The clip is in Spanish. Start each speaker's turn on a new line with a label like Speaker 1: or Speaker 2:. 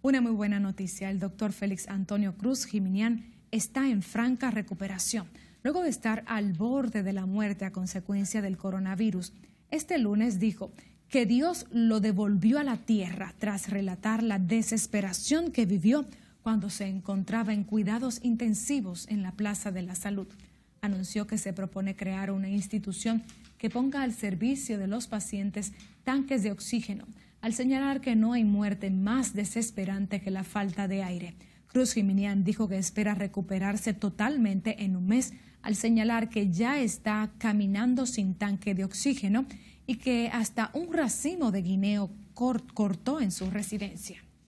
Speaker 1: Una muy buena noticia, el doctor Félix Antonio Cruz Jiminian está en franca recuperación. Luego de estar al borde de la muerte a consecuencia del coronavirus, este lunes dijo que Dios lo devolvió a la tierra tras relatar la desesperación que vivió cuando se encontraba en cuidados intensivos en la Plaza de la Salud. Anunció que se propone crear una institución que ponga al servicio de los pacientes tanques de oxígeno al señalar que no hay muerte más desesperante que la falta de aire. Cruz Jiminean dijo que espera recuperarse totalmente en un mes al señalar que ya está caminando sin tanque de oxígeno y que hasta un racimo de guineo cortó en su residencia.